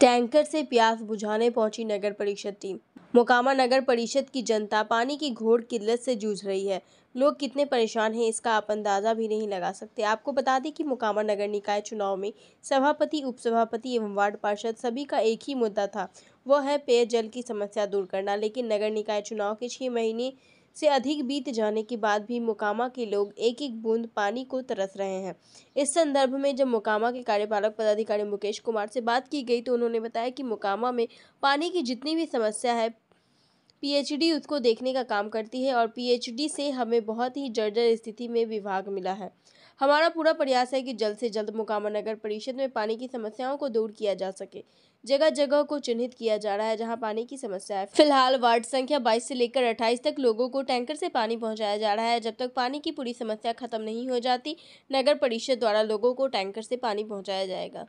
tanker से प्यास बुझाने पहुंची नगर परिषद टीम मोकामा नगर परिषद की जनता पानी की घोर किल्लत से जूझ रही है लोग कितने परेशान हैं इसका आप अंदाज़ा भी नहीं लगा सकते आपको बता दें कि मोकामा नगर निकाय चुनाव में सभापति उपसभापति एवं वार्ड पार्षद सभी का एक ही मुद्दा था वह है पेयजल की समस्या दूर करना लेकिन नगर निकाय चुनाव के छः महीने से अधिक बीत जाने के बाद भी मोकामा के लोग एक एक बूंद पानी को तरस रहे हैं इस संदर्भ में जब मोकामा के कार्यपालक पदाधिकारी मुकेश कुमार से बात की गई तो उन्होंने बताया कि मोकामा में पानी की जितनी भी समस्या है पीएचडी उसको देखने का काम करती है और पीएचडी से हमें बहुत ही जर्जर स्थिति में विभाग मिला है हमारा पूरा प्रयास है कि जल्द से जल्द मुकामा नगर परिषद में पानी की समस्याओं को दूर किया जा सके जगह जगह को चिन्हित किया जा रहा है जहां पानी की समस्या है फिलहाल वार्ड संख्या 22 से लेकर 28 तक लोगों को टैंकर से पानी पहुंचाया जा रहा है जब तक पानी की पूरी समस्या खत्म नहीं हो जाती नगर परिषद द्वारा लोगों को टैंकर से पानी पहुँचाया जाएगा